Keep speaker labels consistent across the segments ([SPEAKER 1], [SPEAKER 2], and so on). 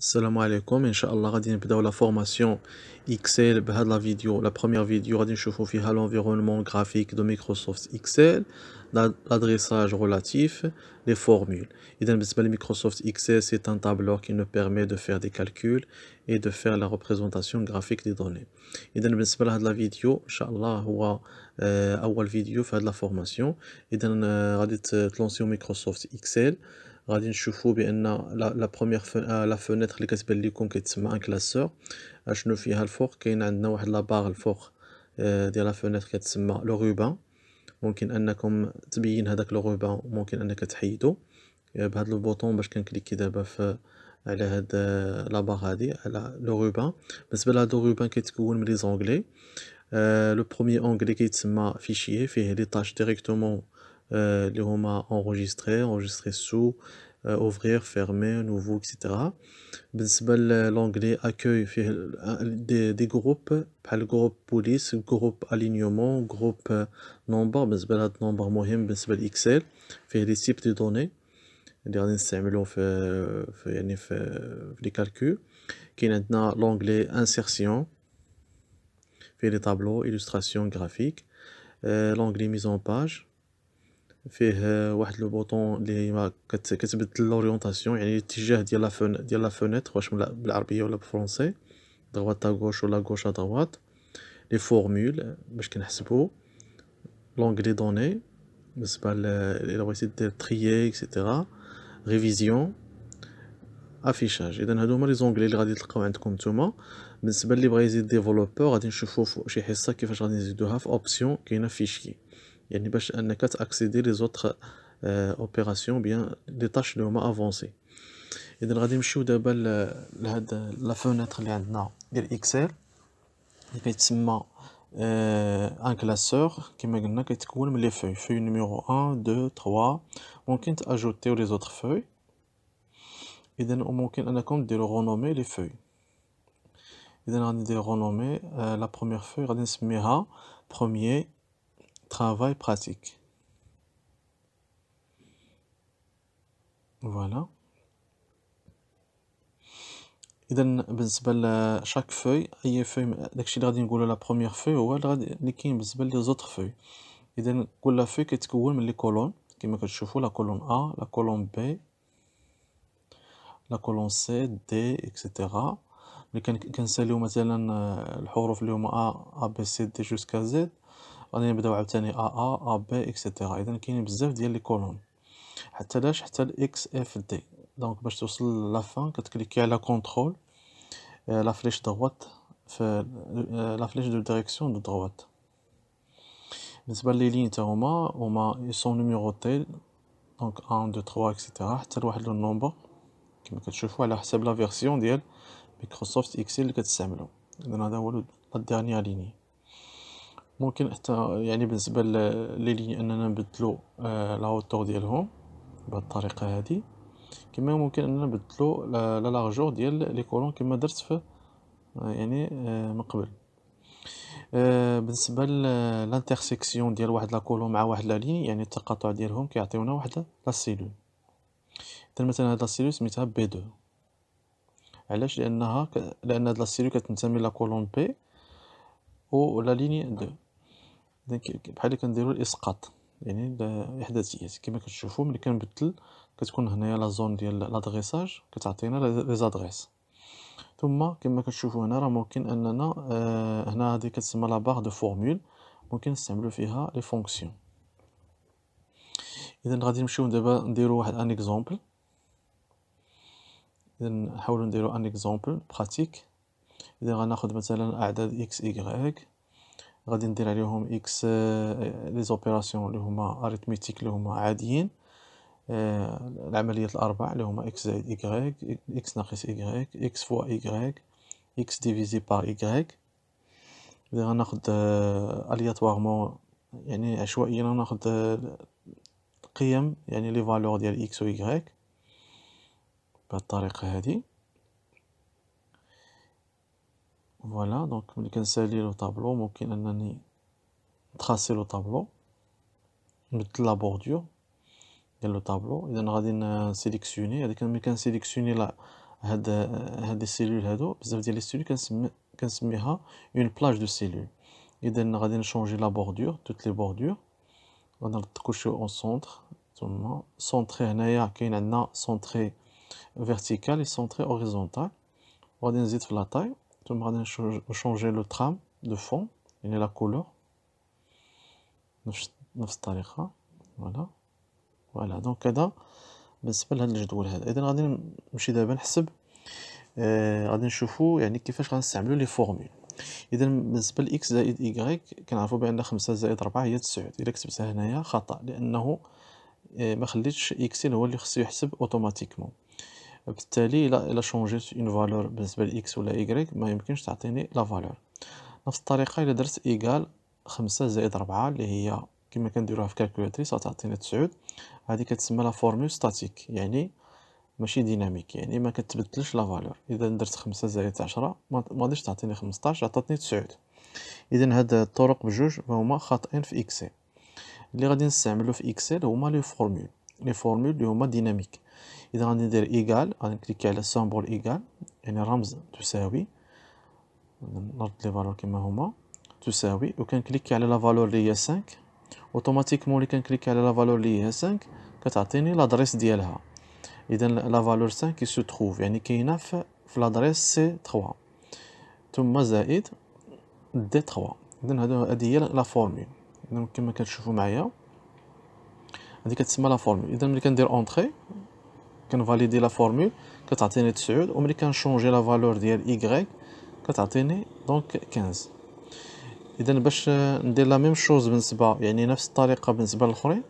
[SPEAKER 1] Salam alaikum, inchallah Allah radhe La formation Excel. Bah, la vidéo. La première vidéo. On va découvrir l'environnement graphique de Microsoft Excel. L'adressage relatif. Les formules. Et Microsoft Excel, c'est un tableau qui nous permet de faire des calculs et de faire la représentation graphique des données. Et d'un bismillah. La vidéo. inchallah euh, vidéo. Faire de la formation. idan euh, d'un. lancer au Microsoft Excel. غادي نشوفو بان لا بروميير لا فونيتر آه، اللي كتبان لكم كيتسمى ان كلاسور اشنو فيها الفوق كاين عندنا واحد لا باغ الفوق آه، ديال لا فونيتر كتسمى لو روبان ممكن انكم تبين هذاك لو روبان ممكن انك تحيدو آه، بهذا البوطون باش كنكليكي دابا ف على هاد لا باغ هادي على لو روبان بالنسبه لهاد لو روبان كيتكون من لي زونغلي لو بروميير اونغلي كيتسمى فيشيي فيه لي طاش ديريكتومون Euh, les les à enregistrer, enregistrer sous, euh, ouvrir, fermer, nouveau, etc. Euh, l'anglais accueil des, groupes, le groupe police, groupe alignement, groupe nombre, le nombre moyen, le Excel, les types de données. Dernier, c'est calculs. Qui est maintenant l'onglet insertion, fait les tableaux, illustrations, graphiques. l'onglet mise en page, فيه واحد لو بوطون اللي ما كتبدل لورينتاسيون يعني الاتجاه ديال لا فون ديال لا فونيتر واش بالعربيه ولا بالفرونسي دغوات ا غوش ولا غوش ا دغوات لي فورمول باش كنحسبو لونغ دي دوني بالنسبه الى بغيتي دير تريي اكسيتيرا ريفيزيون افيشاج اذا هادو هما لي زونغلي اللي غادي تلقاو عندكم نتوما بالنسبه اللي بغا يزيد ديفلوبور غادي نشوفو شي حصه كيفاش غادي نزيدوها في اوبسيون كاينه فيشي Il n'y a pas de autres opérations ou des tâches de l'homme avancé. Il y a une fenêtre qui est dans l'XL. Il y a effectivement un classeur qui me met les feuilles. feuille numéro 1, 2, 3. On peut ajouter les autres feuilles. Il faut renommer les feuilles. Il faut renommer la première feuille travail pratique. Voilà. Et donc, chaque feuille, feuille, la première feuille, a les autres feuilles. Et donc, la feuille qui est les colonnes, qui est la colonne A, la colonne B, la colonne C, D, etc. Mais quand on sait les A, A, B, C, D jusqu'à Z, غادي نبداو عاوتاني ا ا ا بي اكسيتيرا اذا كاينين بزاف ديال لي كولون حتى لاش حتى الاكس اف دي دونك باش توصل فان كتكليكي على كونترول آه، لا فليش دغوات ف لا فليش دو ديريكسيون دو دغوات بالنسبه لي لين تا هما هما سون نيميروتي دونك 1 2 3 اكسيتيرا حتى لواحد لو نومبر كما كتشوفوا على حسب لا فيرسيون ديال مايكروسوفت اكسل اللي كتستعملو اذا هذا هو لا ديرنيير ليني ممكن حتى يعني بالنسبه للي اننا نبدلو آه، لاوتور ديالهم بهاد الطريقه هادي كما ممكن اننا نبدلو لا لارجور ديال لي كولون كما درت في آه، يعني آه، من قبل بالنسبه للانترسيكسيون ديال واحد لا كولون مع واحد لا ليني يعني التقاطع ديالهم كيعطيونا واحد لا سيلول اذا مثلا هاد لا سيلول سميتها بي 2 علاش لانها لان هاد لا سيلول كتنتمي لا كولون بي و لا ليني 2 إذا بحال كنديرو الإسقاط يعني الإحداثيات كما كتشوفو ملي كنبدل كتكون هنايا لا زون ديال لادغيساج كتعطينا لي زادغيس ثم كما كتشوفو هنا راه ممكن أننا آه، هنا هادي كتسمى لا باغ دو فورمول ممكن نستعملو فيها لي فونكسيون إذا غادي نمشيو دابا نديرو واحد أن إكزومبل إذا نحاولو نديرو أن إكزومبل بخاتيك إذا غناخد مثلا أعداد إكس إيكغيك غادي ندير عليهم اكس لي زوبيراسيون اللي هما اريتميتيك اللي هما عاديين آه، العمليات الاربع اللي هما اكس زائد ايكغيك اكس ناقص ايكغيك اكس فوا ايكغيك اكس ديفيزي بار ايكغيك اذا غناخد الياتوارمون آه، يعني عشوائيا ناخد آه، القيم يعني لي فالور ديال اكس و ايكغيك بهاد الطريقه هادي Voilà, donc le tableau. le tableau, tableau, la bordure et le tableau, la bordure ديال tableau. طابلو اذا غادي نسيليكسيوني هذيك sélectionner je لا هاد هاد لي سيلول هادو بزاف ديال لي سيلول كنسمي كنسميها اون بلاج دو سيلول اذا غادي نشونجي لا بوردور توت لي بوردور اون سونتر ثم سونتري هنايا كاين عندنا سونتري فيرتيكال و سونتري اوريزونتال نزيد في لا ثم غادي نشونجي لو ترام دو فون يعني لا كولور نفس نفس الطريقه فوالا فوالا دونك هذا بالنسبه لهاد الجدول هذا اذا غادي نمشي دابا نحسب آه غادي نشوفو يعني كيفاش غنستعملو لي فورميل اذا بالنسبه لاكس زائد ايغريك كنعرفو بان خمسة زائد ربعة هي تسعود الا كتبتها هنايا خطا لانه آه ما خليتش اكس هو اللي خصو يحسب اوتوماتيكمون بالتالي الا شونجيت اون فالور بالنسبه لاكس ولا ايكغيك ما يمكنش تعطيني لا فالور نفس الطريقه الا درت ايكال خمسة زائد ربعة اللي هي كما كنديروها في كالكولاتريس غتعطيني تسعود هذه كتسمى لا فورمول ستاتيك يعني ماشي ديناميك يعني ما كتبدلش لا فالور اذا درت خمسة زائد عشرة ما غاديش تعطيني 15 عطاتني تسعود اذا هاد الطرق بجوج هما خاطئين في اكسل اللي غادي نستعملو في اكسل هما لي فورمول لي فورمول اللي هما ديناميك إذا غادي ندير إيكال غادي نكليكي على سامبول إيكال يعني رمز تساوي نرد لي فالور كيما هما تساوي وكنكليكي على لا فالور اللي هي 5 اوتوماتيكمون اللي كنكليكي على لا فالور اللي هي 5 كتعطيني لادريس ديالها اذا لا فالور 5 كي سو تروف يعني كاينه في في لادريس سي 3 ثم زائد دي 3 اذا هادو هادي هي لا فورمول كيما كما كتشوفوا معايا هادي كتسمى لا فورمول اذا ملي كندير اونتري كنفاليدي لا فورمول كتعطيني تسعود وملي كنشونجي لا فالور ديال إيكغيك كتعطيني دونك كنز اذا باش ندير لا ميم شوز بالنسبه يعني نفس الطريقه بالنسبه للاخرين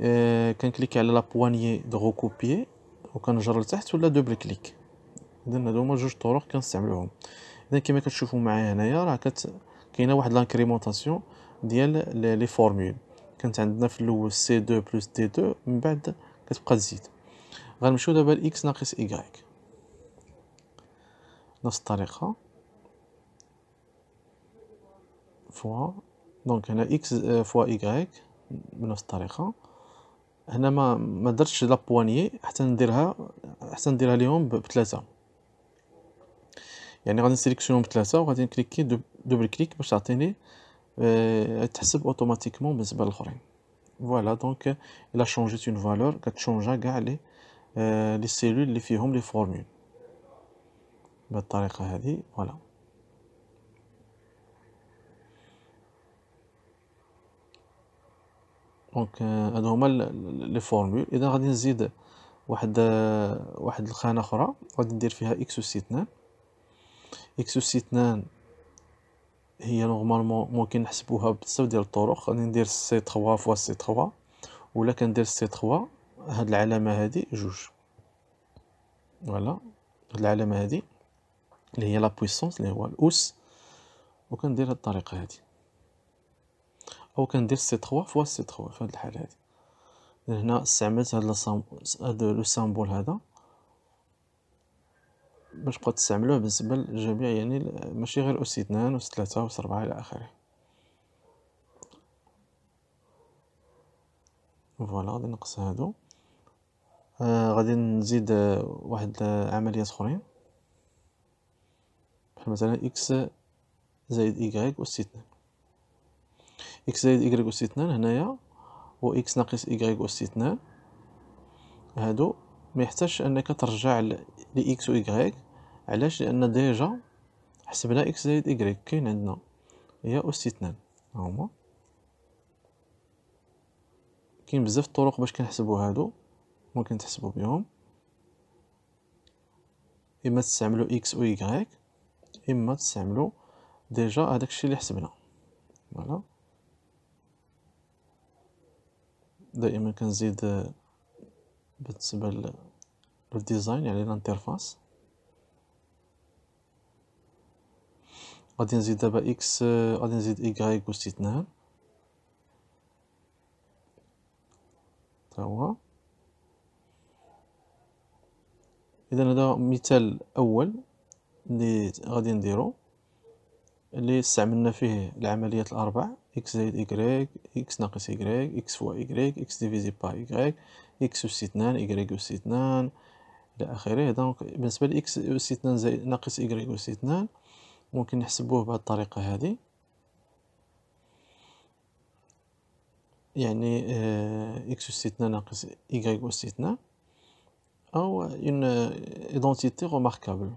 [SPEAKER 1] إيه كنكليكي على لا بواني دو غوكوبيي وكنجر لتحت ولا دوبل كليك اذا هادو هما جوج طرق كنستعملوهم اذا كما كتشوفوا معايا هنايا راه كت كاينه واحد لانكريمونطاسيون ديال لي فورمول كانت عندنا في الاول سي 2 بلس دي 2 من بعد كتبقى تزيد غنمشيو دابا لإكس ناقص إيكغيك نفس الطريقة فوا دونك هنا إكس آه، فوا إيكغيك بنفس الطريقة هنا ما ما درتش لا بوانيي حتى نديرها حتى نديرها ليهم بثلاثة يعني غادي نسيليكسيونهم بثلاثة وغادي نكليكي دوبل كليك باش تعطيني أه تحسب اوتوماتيكمون بالنسبة للآخرين فوالا دونك إلا شونجيت اون فالور كتشونجا كاع لي آه، لي سيلول اللي فيهم لي فورمول بالطريقه هذه فوالا دونك آه، هادو هما لي فورمول اذا غادي نزيد واحد آه، واحد الخانه اخرى غادي ندير فيها اكس اس 2 اكس اس 2 هي نورمالمون ممكن نحسبوها بزاف ديال الطرق غادي ندير سي 3 فوا سي 3 ولا كندير سي 3 هاد العلامه هادي جوج فوالا هاد العلامه هادي اللي هي لا بويسونس اللي هو الاس وكندير هاد الطريقه هادي او كندير سي 3 فوا سي 3 في هاد الحاله هادي هنا استعملت هاد لو سامبول هذا باش تقدر تستعملوه بالنسبه للجميع يعني ماشي غير اس 2 و 3 و 4 الى اخره فوالا غادي نقص هادو آه، غادي نزيد آه، واحد آه، عمليات اخرين بحال مثلا اكس زائد ايكغيك اس اثنان اكس زائد ايكغيك اس اثنان هنايا و اكس ناقص ايكغيك اس اثنان هادو ما يحتاجش انك ترجع لاكس و ايكغيك علاش لان ديجا حسبنا اكس زائد ايكغيك كاين عندنا هي اس اثنان هما كاين بزاف الطرق باش كنحسبو هادو ممكن تحسبو بيهم اما تستعملو اكس و وايكغيك اما تستعملو ديجا هداك الشيء اللي حسبنا فوالا دائما كنزيد بالنسبه للديزاين يعني الانترفاس غادي نزيد دابا اكس غادي نزيد ايكغيك واستثناء تا هو اذا هذا مثال اول اللي غادي نديرو اللي استعملنا فيه العمليات الاربع اكس زائد ايكغيك اكس ناقص ايكغيك اكس فوا ايكغيك اكس ديفيزي با ايكغيك اكس اس اثنان ايكغيك اس اثنان الى اخره دونك بالنسبه لاكس اس اثنان زائد ناقص ايكغيك اس اثنان ممكن نحسبوه بهذه الطريقه هذه يعني اكس آه، اس اثنان ناقص ايكغيك اس اثنان أو إن إيدونتيتي غوماركابل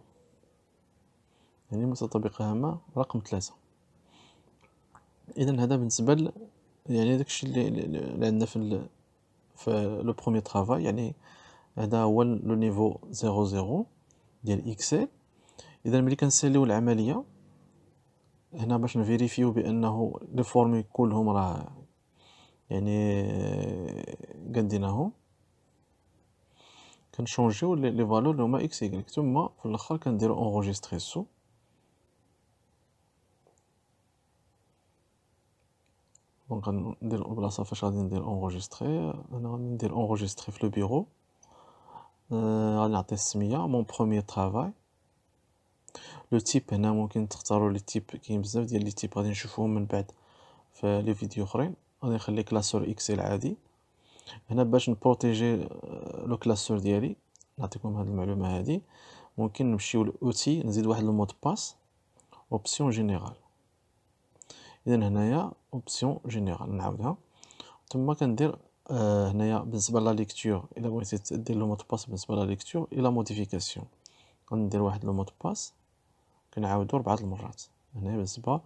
[SPEAKER 1] يعني متطابقة تطبيقها هامة رقم ثلاثة إذا هذا بالنسبة ل يعني داكشي اللي اللي عندنا في ال في لو بخومي ترافاي يعني هذا هو لو نيفو زيرو زيرو ديال إكسل إذا ملي كنساليو العملية هنا باش نفيريفيو بأنه لي فورمي كلهم راه يعني قديناهم آه، كنشونجيو لي فالور اللي هما اكس يكريك ثم في الاخر كنديرو اونغوجيستري سو دونك ندير البلاصه فاش غادي ندير اونغوجيستري انا غادي ندير اونغوجيستري في لو بيرو غادي نعطي السميه مون بروميير طرافاي لو تيب هنا ممكن تختاروا لي تيب كاين بزاف ديال لي تيب غادي نشوفوهم من بعد في لي فيديو اخرين غادي نخلي كلاسور اكسل عادي هنا باش نبروتيجي آه، لو كلاسور ديالي نعطيكم هاد المعلومه هادي ممكن نمشيو لاوتي نزيد واحد المود باس اوبسيون جينيرال اذا هنايا اوبسيون جينيرال نعاودها ثم كندير آه، هنايا بالنسبه لا ليكتور الا بغيتي دير لو مود باس بالنسبه لا ليكتور الى موديفيكاسيون غندير واحد لو مود باس كنعاودو ربعه المرات هنايا بالنسبه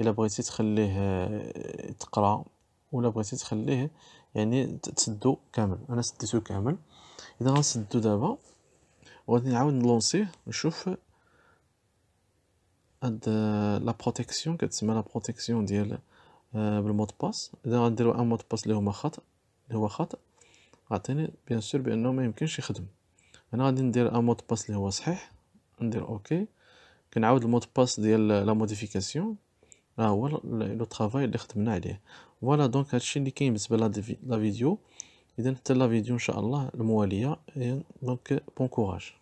[SPEAKER 1] الا بغيتي تخليه آه، تقرا ولا بغيتي تخليه يعني تسدو كامل انا سديتو كامل اذا غنسدو دابا وغادي نعاود نلونسيه نشوف هاد لا آه، بروتيكسيون كتسمى لا بروتيكسيون ديال آه، بالمود باس اذا غنديرو ان مود باس اللي هما خطا اللي هو خطا غعطيني بيان سور بانه ما يمكنش يخدم انا غادي ندير ان مود باس اللي هو صحيح ندير اوكي كنعاود المود باس ديال لا موديفيكاسيون راه هو لو طرافاي اللي خدمنا عليه فوالا دونك هادشي اللي كاين بالنسبه لا فيديو اذا حتى لا فيديو ان شاء الله المواليه دونك بون كوراج